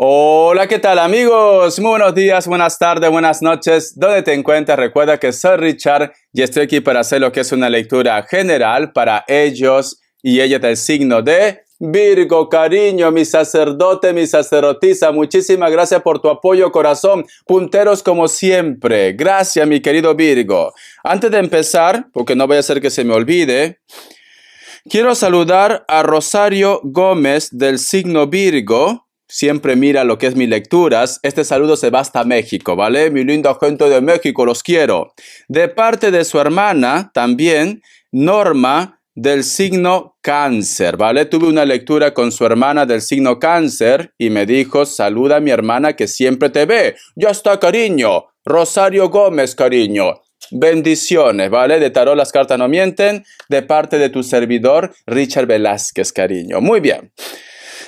Hola, ¿qué tal amigos? Muy buenos días, buenas tardes, buenas noches. ¿Dónde te encuentras? Recuerda que soy Richard y estoy aquí para hacer lo que es una lectura general para ellos y ellas del signo de Virgo, cariño, mi sacerdote, mi sacerdotisa, muchísimas gracias por tu apoyo, corazón, punteros como siempre. Gracias, mi querido Virgo. Antes de empezar, porque no voy a hacer que se me olvide, quiero saludar a Rosario Gómez del signo Virgo siempre mira lo que es mis lecturas, este saludo se va hasta México, ¿vale? Mi lindo gente de México, los quiero. De parte de su hermana, también, Norma, del signo cáncer, ¿vale? Tuve una lectura con su hermana del signo cáncer y me dijo, saluda a mi hermana que siempre te ve. Ya está, cariño. Rosario Gómez, cariño. Bendiciones, ¿vale? De tarot las cartas no mienten, de parte de tu servidor, Richard Velázquez, cariño. Muy bien.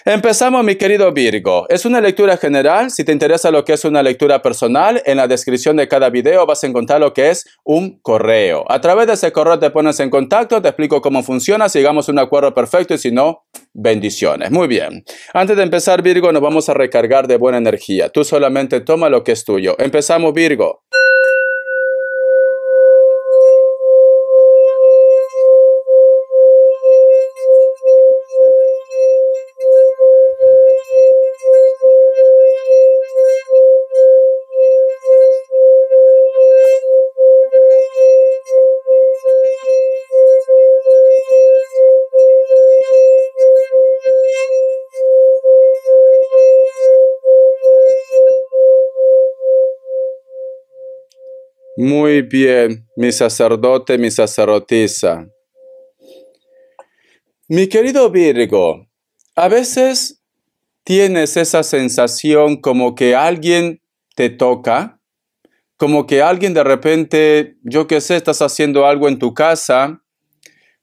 Empezamos, mi querido Virgo. Es una lectura general. Si te interesa lo que es una lectura personal, en la descripción de cada video vas a encontrar lo que es un correo. A través de ese correo te pones en contacto, te explico cómo funciona, si llegamos a un acuerdo perfecto y si no, bendiciones. Muy bien. Antes de empezar, Virgo, nos vamos a recargar de buena energía. Tú solamente toma lo que es tuyo. Empezamos, Virgo. Muy bien, mi sacerdote, mi sacerdotisa. Mi querido Virgo, a veces tienes esa sensación como que alguien te toca, como que alguien de repente, yo qué sé, estás haciendo algo en tu casa.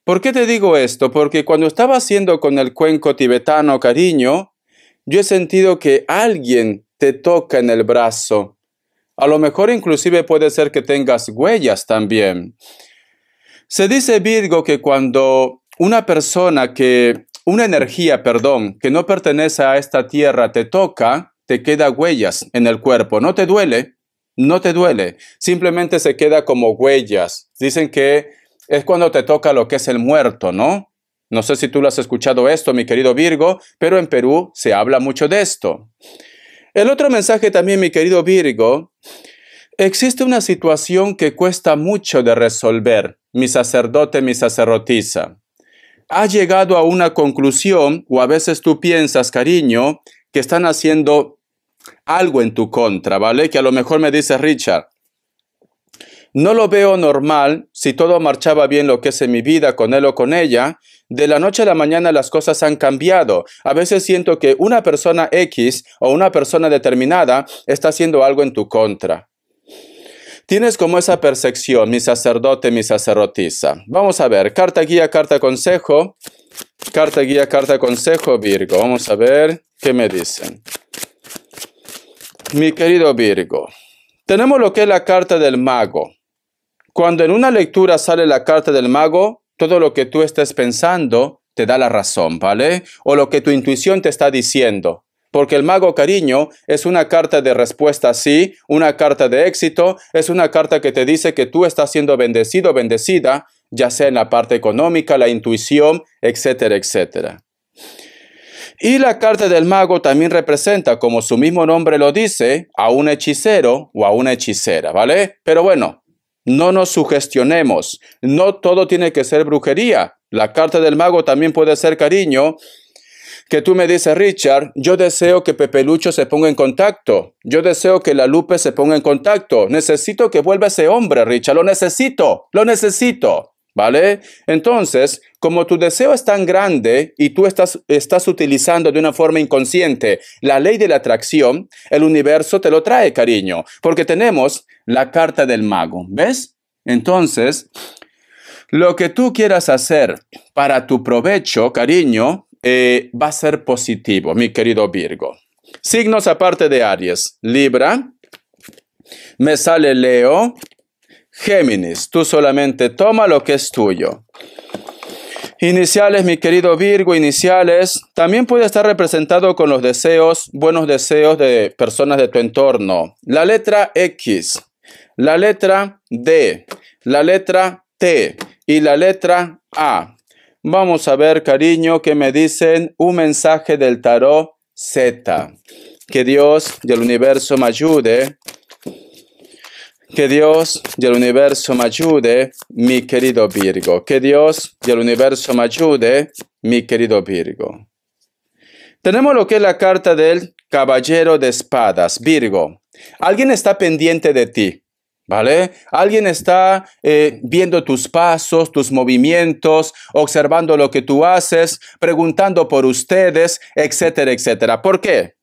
¿Por qué te digo esto? Porque cuando estaba haciendo con el cuenco tibetano, cariño, yo he sentido que alguien te toca en el brazo a lo mejor inclusive puede ser que tengas huellas también. Se dice Virgo que cuando una persona que, una energía, perdón, que no pertenece a esta tierra te toca, te queda huellas en el cuerpo. No te duele, no te duele, simplemente se queda como huellas. Dicen que es cuando te toca lo que es el muerto, ¿no? No sé si tú lo has escuchado esto, mi querido Virgo, pero en Perú se habla mucho de esto. El otro mensaje también, mi querido Virgo, existe una situación que cuesta mucho de resolver, mi sacerdote, mi sacerdotisa. Ha llegado a una conclusión o a veces tú piensas, cariño, que están haciendo algo en tu contra, ¿vale? Que a lo mejor me dice Richard, no lo veo normal, si todo marchaba bien lo que es en mi vida con él o con ella, de la noche a la mañana las cosas han cambiado. A veces siento que una persona X o una persona determinada está haciendo algo en tu contra. Tienes como esa percepción, mi sacerdote, mi sacerdotisa. Vamos a ver, carta guía, carta consejo. Carta guía, carta consejo, Virgo. Vamos a ver qué me dicen. Mi querido Virgo, tenemos lo que es la carta del mago. Cuando en una lectura sale la carta del mago, todo lo que tú estés pensando te da la razón, ¿vale? O lo que tu intuición te está diciendo. Porque el mago cariño es una carta de respuesta sí, una carta de éxito, es una carta que te dice que tú estás siendo bendecido, bendecida, ya sea en la parte económica, la intuición, etcétera, etcétera. Y la carta del mago también representa, como su mismo nombre lo dice, a un hechicero o a una hechicera, ¿vale? Pero bueno, no nos sugestionemos. No todo tiene que ser brujería. La carta del mago también puede ser cariño. Que tú me dices, Richard, yo deseo que Pepelucho se ponga en contacto. Yo deseo que la Lupe se ponga en contacto. Necesito que vuelva ese hombre, Richard. Lo necesito. Lo necesito. ¿Vale? Entonces, como tu deseo es tan grande y tú estás, estás utilizando de una forma inconsciente la ley de la atracción, el universo te lo trae, cariño, porque tenemos la carta del mago, ¿ves? Entonces, lo que tú quieras hacer para tu provecho, cariño, eh, va a ser positivo, mi querido Virgo. Signos aparte de Aries, Libra, me sale Leo, Géminis, tú solamente toma lo que es tuyo. Iniciales, mi querido Virgo, iniciales, también puede estar representado con los deseos, buenos deseos de personas de tu entorno. La letra X, la letra D, la letra T y la letra A. Vamos a ver, cariño, que me dicen un mensaje del tarot Z. Que Dios y el universo me ayude que Dios y el universo me ayude, mi querido Virgo. Que Dios y el universo me ayude, mi querido Virgo. Tenemos lo que es la carta del Caballero de Espadas, Virgo. Alguien está pendiente de ti, ¿vale? Alguien está eh, viendo tus pasos, tus movimientos, observando lo que tú haces, preguntando por ustedes, etcétera, etcétera. ¿Por qué?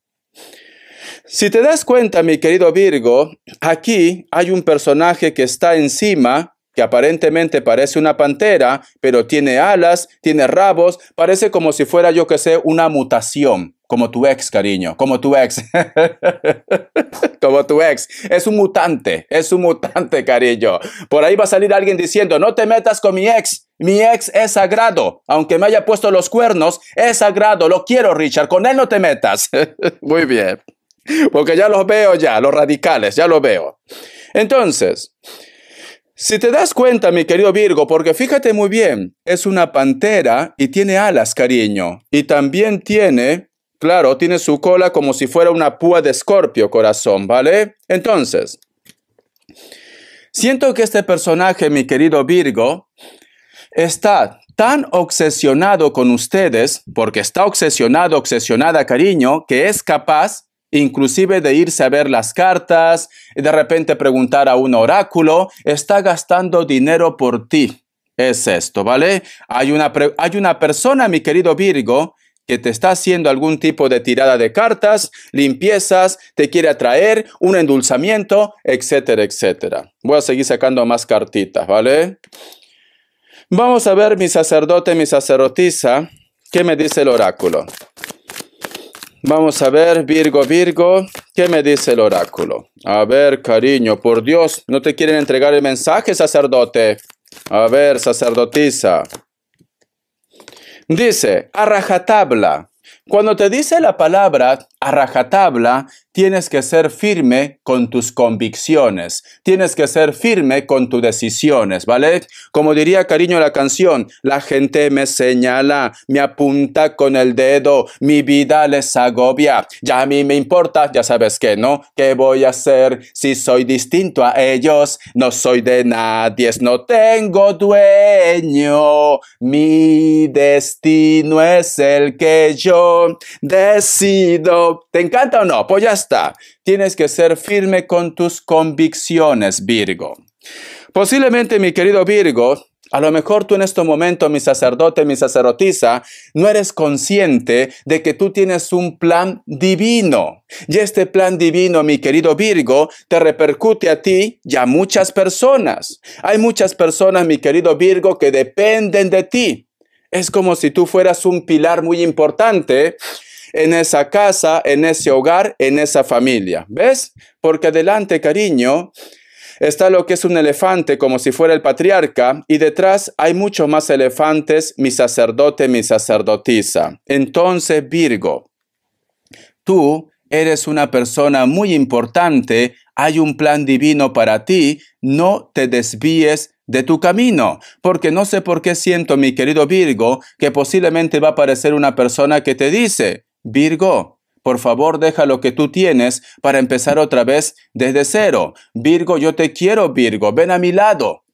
Si te das cuenta, mi querido Virgo, aquí hay un personaje que está encima, que aparentemente parece una pantera, pero tiene alas, tiene rabos, parece como si fuera, yo que sé, una mutación. Como tu ex, cariño, como tu ex. como tu ex. Es un mutante, es un mutante, cariño. Por ahí va a salir alguien diciendo, no te metas con mi ex. Mi ex es sagrado. Aunque me haya puesto los cuernos, es sagrado. Lo quiero, Richard. Con él no te metas. Muy bien. Porque ya los veo ya, los radicales, ya los veo. Entonces, si te das cuenta, mi querido Virgo, porque fíjate muy bien, es una pantera y tiene alas, cariño. Y también tiene, claro, tiene su cola como si fuera una púa de escorpio, corazón, ¿vale? Entonces, siento que este personaje, mi querido Virgo, está tan obsesionado con ustedes, porque está obsesionado, obsesionada, cariño, que es capaz inclusive de irse a ver las cartas, de repente preguntar a un oráculo, está gastando dinero por ti. Es esto, ¿vale? Hay una, hay una persona, mi querido Virgo, que te está haciendo algún tipo de tirada de cartas, limpiezas, te quiere atraer, un endulzamiento, etcétera, etcétera. Voy a seguir sacando más cartitas, ¿vale? Vamos a ver mi sacerdote, mi sacerdotisa, qué me dice el oráculo. Vamos a ver, Virgo, Virgo, ¿qué me dice el oráculo? A ver, cariño, por Dios, ¿no te quieren entregar el mensaje, sacerdote? A ver, sacerdotisa. Dice, a rajatabla. Cuando te dice la palabra, a rajatabla, tienes que ser firme con tus convicciones, tienes que ser firme con tus decisiones, ¿vale? Como diría cariño la canción, la gente me señala, me apunta con el dedo, mi vida les agobia, ya a mí me importa, ya sabes que no, ¿qué voy a hacer si soy distinto a ellos? No soy de nadie, no tengo dueño, mi destino es el que yo decido te encanta o no, pues ya está. Tienes que ser firme con tus convicciones, Virgo. Posiblemente, mi querido Virgo, a lo mejor tú en este momento, mi sacerdote, mi sacerdotisa, no eres consciente de que tú tienes un plan divino. Y este plan divino, mi querido Virgo, te repercute a ti y a muchas personas. Hay muchas personas, mi querido Virgo, que dependen de ti. Es como si tú fueras un pilar muy importante en esa casa, en ese hogar, en esa familia. ¿Ves? Porque adelante, cariño, está lo que es un elefante como si fuera el patriarca y detrás hay muchos más elefantes, mi sacerdote, mi sacerdotisa. Entonces, Virgo, tú eres una persona muy importante, hay un plan divino para ti, no te desvíes de tu camino, porque no sé por qué siento, mi querido Virgo, que posiblemente va a aparecer una persona que te dice, Virgo, por favor deja lo que tú tienes para empezar otra vez desde cero. Virgo, yo te quiero, Virgo, ven a mi lado.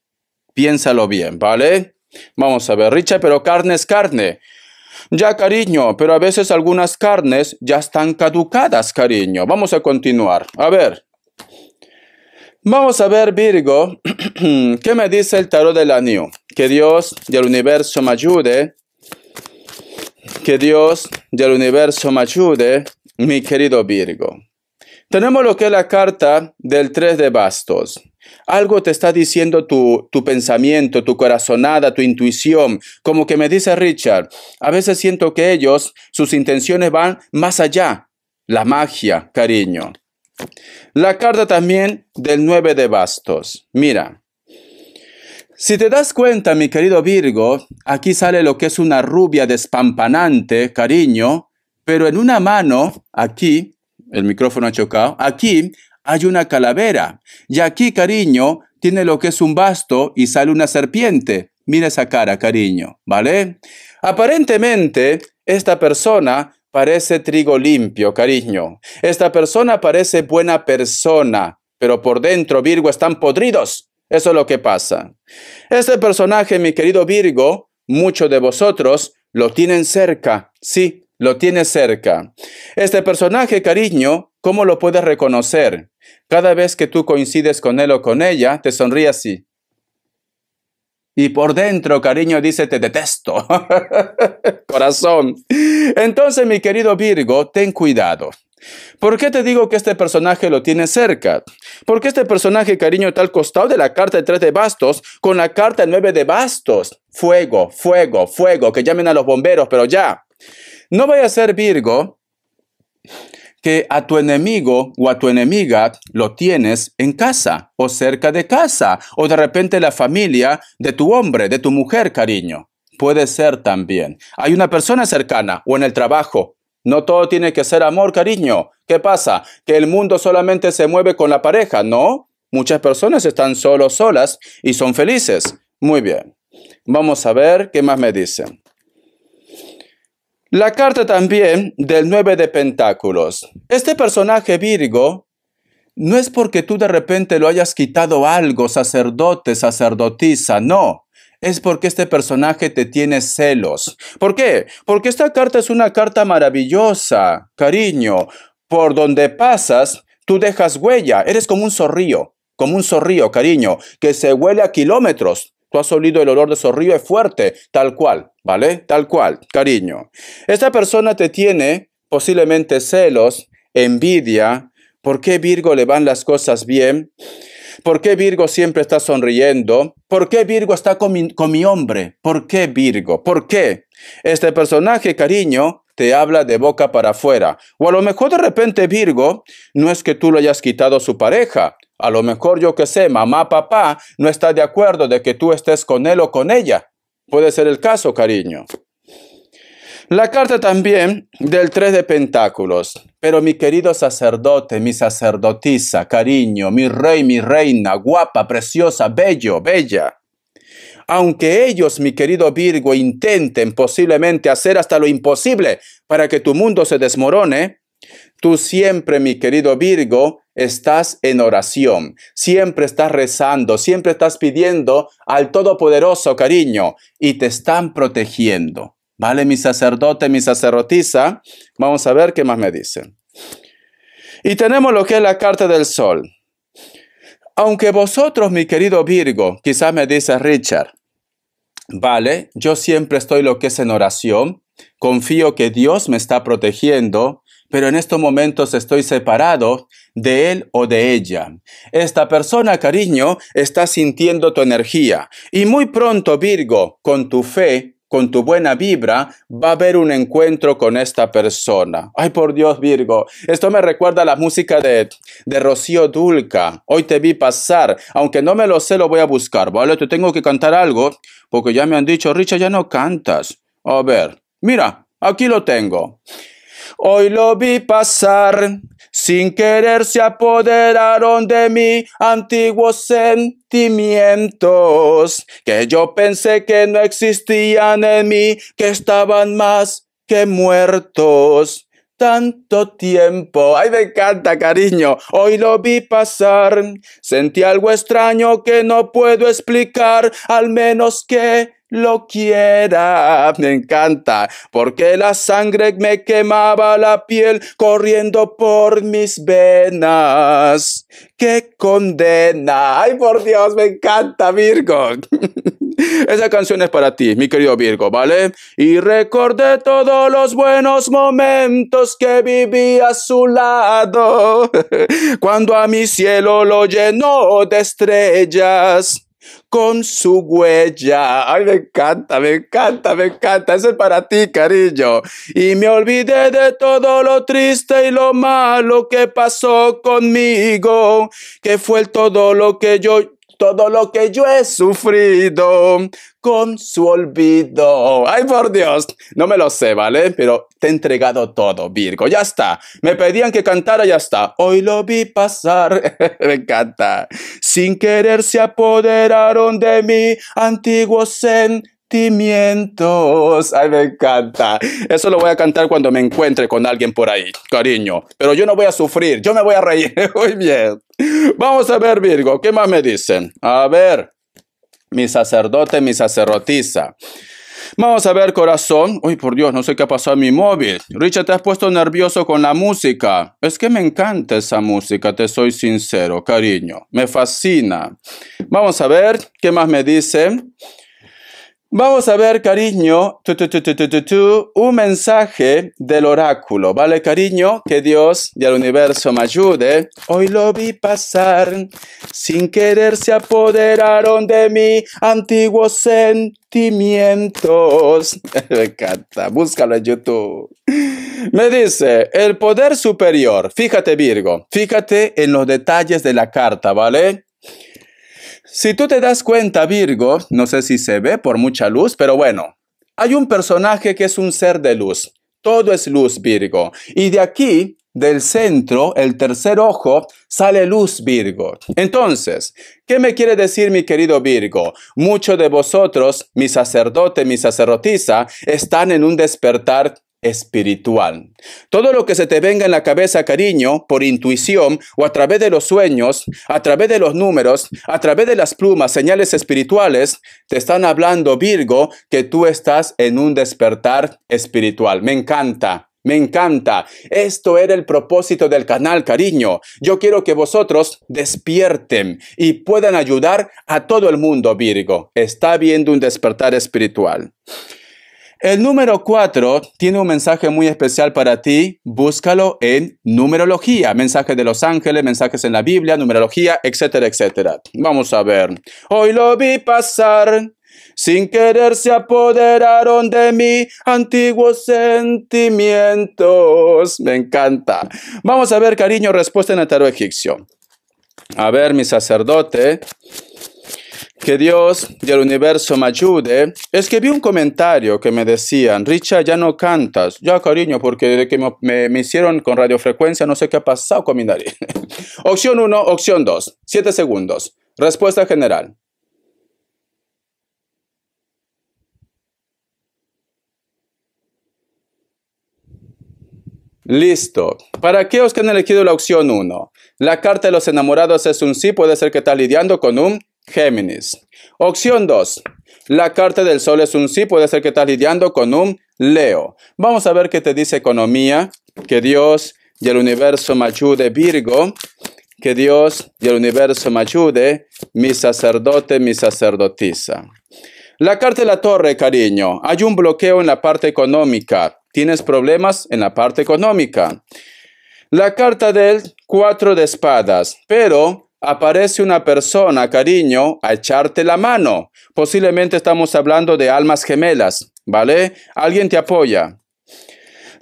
Piénsalo bien, ¿vale? Vamos a ver, Richard, pero carne es carne. Ya, cariño, pero a veces algunas carnes ya están caducadas, cariño. Vamos a continuar. A ver. Vamos a ver, Virgo, ¿qué me dice el tarot del año? Que Dios del universo me ayude que Dios del universo me ayude, mi querido Virgo. Tenemos lo que es la carta del 3 de bastos. Algo te está diciendo tu, pensamiento, tu corazonada, tu intuición. Como que me dice Richard, a veces siento que ellos, sus intenciones van más allá. La magia, cariño. La carta también del 9 de bastos. Mira, si te das cuenta, mi querido Virgo, aquí sale lo que es una rubia despampanante, cariño, pero en una mano, aquí, el micrófono ha chocado, aquí hay una calavera. Y aquí, cariño, tiene lo que es un basto y sale una serpiente. Mira esa cara, cariño, ¿vale? Aparentemente, esta persona parece trigo limpio, cariño. Esta persona parece buena persona, pero por dentro, Virgo, están podridos. Eso es lo que pasa. Este personaje, mi querido Virgo, muchos de vosotros lo tienen cerca. Sí, lo tiene cerca. Este personaje, cariño, ¿cómo lo puedes reconocer? Cada vez que tú coincides con él o con ella, te sonríe así. Y por dentro, cariño, dice, te detesto. Corazón. Entonces, mi querido Virgo, ten cuidado. ¿Por qué te digo que este personaje lo tiene cerca? Porque este personaje, cariño, está al costado de la carta de 3 de bastos con la carta de 9 de bastos. Fuego, fuego, fuego, que llamen a los bomberos, pero ya. No vaya a ser Virgo que a tu enemigo o a tu enemiga lo tienes en casa o cerca de casa o de repente la familia de tu hombre, de tu mujer, cariño. Puede ser también. Hay una persona cercana o en el trabajo no todo tiene que ser amor, cariño. ¿Qué pasa? Que el mundo solamente se mueve con la pareja, ¿no? Muchas personas están solos, solas y son felices. Muy bien. Vamos a ver qué más me dicen. La carta también del 9 de Pentáculos. Este personaje Virgo no es porque tú de repente lo hayas quitado algo, sacerdote, sacerdotisa, no es porque este personaje te tiene celos. ¿Por qué? Porque esta carta es una carta maravillosa, cariño. Por donde pasas, tú dejas huella. Eres como un zorrío, como un zorrillo, cariño, que se huele a kilómetros. Tú has olido el olor de zorrillo, es fuerte, tal cual, ¿vale? Tal cual, cariño. Esta persona te tiene posiblemente celos, envidia. ¿Por qué Virgo le van las cosas bien? ¿Por qué Virgo siempre está sonriendo? ¿Por qué Virgo está con mi, hombre? ¿Por qué Virgo? ¿Por qué? Este personaje, cariño, te habla de boca para afuera. O a lo mejor de repente Virgo, no es que tú lo hayas quitado a su pareja. A lo mejor yo que sé, mamá, papá, no está de acuerdo de que tú estés con él o con ella. Puede ser el caso, cariño. La carta también del tres de Pentáculos. Pero mi querido sacerdote, mi sacerdotisa, cariño, mi rey, mi reina, guapa, preciosa, bello, bella. Aunque ellos, mi querido Virgo, intenten posiblemente hacer hasta lo imposible para que tu mundo se desmorone, tú siempre, mi querido Virgo, estás en oración, siempre estás rezando, siempre estás pidiendo al Todopoderoso cariño y te están protegiendo. Vale, mi sacerdote, mi sacerdotisa. Vamos a ver qué más me dicen. Y tenemos lo que es la carta del sol. Aunque vosotros, mi querido Virgo, quizás me dice Richard, vale, yo siempre estoy lo que es en oración, confío que Dios me está protegiendo, pero en estos momentos estoy separado de él o de ella. Esta persona, cariño, está sintiendo tu energía y muy pronto, Virgo, con tu fe, con tu buena vibra, va a haber un encuentro con esta persona. Ay, por Dios, Virgo. Esto me recuerda a la música de, de Rocío Dulca. Hoy te vi pasar. Aunque no me lo sé, lo voy a buscar, ¿vale? Te tengo que cantar algo, porque ya me han dicho, Richard, ya no cantas. A ver, mira, aquí lo tengo. Hoy lo vi pasar sin querer se apoderaron de mí antiguos sentimientos que yo pensé que no existían en mí, que estaban más que muertos. Tanto tiempo. Ay, me encanta, cariño. Hoy lo vi pasar. Sentí algo extraño que no puedo explicar, al menos que lo quiera. Me encanta, porque la sangre me quemaba la piel corriendo por mis venas. ¡Qué condena! ¡Ay, por Dios, me encanta, Virgo! Esa canción es para ti, mi querido Virgo, ¿vale? Y recordé todos los buenos momentos que viví a su lado, cuando a mi cielo lo llenó de estrellas con su huella. Ay, me encanta, me encanta, me encanta. Ese es para ti, cariño. Y me olvidé de todo lo triste y lo malo que pasó conmigo, que fue todo lo que yo todo lo que yo he sufrido con su olvido. Ay, por Dios, no me lo sé, ¿vale? Pero te he entregado todo, Virgo, ya está. Me pedían que cantara, ya está. Hoy lo vi pasar, me encanta. Sin querer se apoderaron de mí antiguos sentimientos. Ay, me encanta. Eso lo voy a cantar cuando me encuentre con alguien por ahí, cariño. Pero yo no voy a sufrir, yo me voy a reír. Muy bien. Vamos a ver, Virgo, ¿qué más me dicen? A ver mi sacerdote, mi sacerdotisa. Vamos a ver, corazón. Uy, por Dios, no sé qué pasó a mi móvil. Richard, te has puesto nervioso con la música. Es que me encanta esa música, te soy sincero, cariño. Me fascina. Vamos a ver, ¿qué más me dice? Vamos a ver, cariño, tu, tu, tu, un mensaje del oráculo, ¿vale, cariño? Que Dios y el universo me ayude. Hoy lo vi pasar, sin querer se apoderaron de mí antiguos sentimientos. me encanta, búscalo en YouTube. Me dice, el poder superior, fíjate Virgo, fíjate en los detalles de la carta, ¿vale? Si tú te das cuenta, Virgo, no sé si se ve por mucha luz, pero bueno, hay un personaje que es un ser de luz. Todo es luz, Virgo. Y de aquí, del centro, el tercer ojo, sale luz, Virgo. Entonces, ¿qué me quiere decir mi querido Virgo? Muchos de vosotros, mi sacerdote, mi sacerdotisa, están en un despertar espiritual. Todo lo que se te venga en la cabeza, cariño, por intuición o a través de los sueños, a través de los números, a través de las plumas, señales espirituales, te están hablando, Virgo, que tú estás en un despertar espiritual. Me encanta. Me encanta. Esto era el propósito del canal, cariño. Yo quiero que vosotros despierten y puedan ayudar a todo el mundo, Virgo. Está viendo un despertar espiritual. El número 4 tiene un mensaje muy especial para ti. Búscalo en numerología. Mensajes de los ángeles, mensajes en la Biblia, numerología, etcétera, etcétera. Vamos a ver. Hoy lo vi pasar. Sin querer se apoderaron de mí antiguos sentimientos. Me encanta. Vamos a ver, cariño, respuesta en el tarot egipcio. A ver, mi sacerdote que Dios y el universo me ayude, Es que vi un comentario que me decían, Richard, ya no cantas. Ya, cariño, porque desde que me, me, hicieron con radiofrecuencia no sé qué ha pasado con mi nariz. opción 1, opción 2, 7 segundos. Respuesta general. Listo. ¿Para qué os que han elegido la opción 1? La carta de los enamorados es un sí, puede ser que estás lidiando con un Géminis. Opción 2. La carta del sol es un sí, puede ser que estás lidiando con un Leo. Vamos a ver qué te dice economía, que Dios y el universo me ayude, Virgo, que Dios y el universo me ayude, mi sacerdote, mi sacerdotisa. La carta de la torre, cariño, hay un bloqueo en la parte económica, tienes problemas en la parte económica. La carta del cuatro de espadas, pero aparece una persona, cariño, a echarte la mano. Posiblemente estamos hablando de almas gemelas, ¿vale? Alguien te apoya.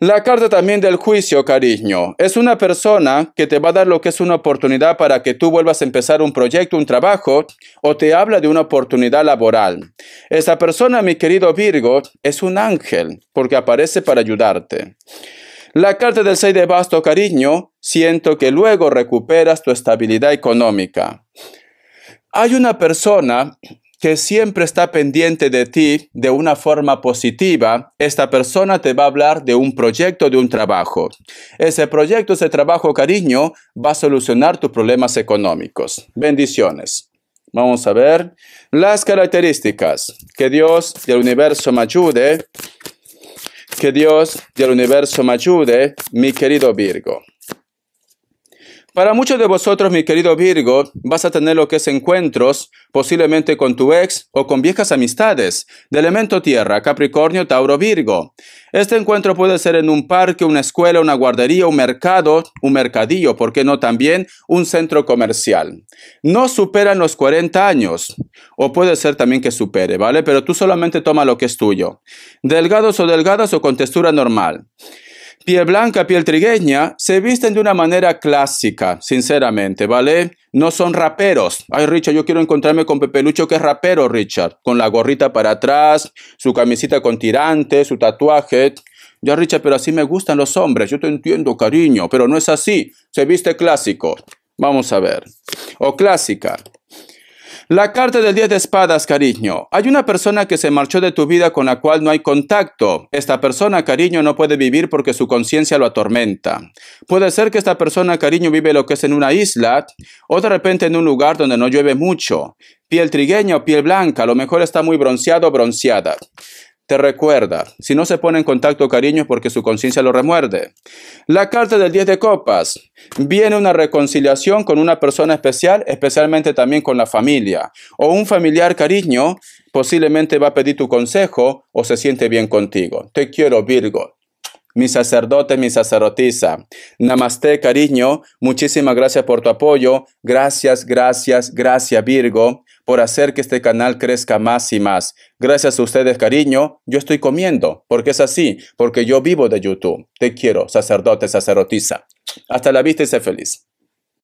La carta también del juicio, cariño. Es una persona que te va a dar lo que es una oportunidad para que tú vuelvas a empezar un proyecto, un trabajo, o te habla de una oportunidad laboral. Esa persona, mi querido Virgo, es un ángel, porque aparece para ayudarte. La carta del 6 de Vasto cariño, siento que luego recuperas tu estabilidad económica. Hay una persona que siempre está pendiente de ti de una forma positiva, esta persona te va a hablar de un proyecto, de un trabajo. Ese proyecto, ese trabajo, cariño, va a solucionar tus problemas económicos. Bendiciones. Vamos a ver las características. Que Dios del universo me ayude que Dios del universo me ayude, mi querido Virgo. Para muchos de vosotros, mi querido Virgo, vas a tener lo que es encuentros, posiblemente con tu ex o con viejas amistades, de elemento tierra, Capricornio, Tauro, Virgo. Este encuentro puede ser en un parque, una escuela, una guardería, un mercado, un mercadillo, ¿por qué no también un centro comercial? No superan los 40 años, o puede ser también que supere, ¿vale? Pero tú solamente toma lo que es tuyo. Delgados o delgadas o con textura normal piel blanca, piel trigueña, se visten de una manera clásica, sinceramente, ¿vale? No son raperos. Ay, Richard, yo quiero encontrarme con Pepe Lucho, que es rapero, Richard. Con la gorrita para atrás, su camisita con tirantes, su tatuaje. Ya, Richard, pero así me gustan los hombres. Yo te entiendo, cariño, pero no es así. Se viste clásico. Vamos a ver. O clásica. La carta del 10 de espadas, cariño. Hay una persona que se marchó de tu vida con la cual no hay contacto. Esta persona, cariño, no puede vivir porque su conciencia lo atormenta. Puede ser que esta persona, cariño, vive lo que es en una isla o de repente en un lugar donde no llueve mucho. Piel trigueña o piel blanca, a lo mejor está muy bronceado o bronceada te recuerda. Si no se pone en contacto cariño es porque su conciencia lo remuerde. La carta del 10 de copas. Viene una reconciliación con una persona especial, especialmente también con la familia. O un familiar cariño posiblemente va a pedir tu consejo o se siente bien contigo. Te quiero, Virgo. Mi sacerdote, mi sacerdotisa. Namaste, cariño. Muchísimas gracias por tu apoyo. Gracias, gracias, gracias, Virgo por hacer que este canal crezca más y más. Gracias a ustedes, cariño, yo estoy comiendo, porque es así, porque yo vivo de YouTube. Te quiero, sacerdote, sacerdotisa. Hasta la vista y sé feliz.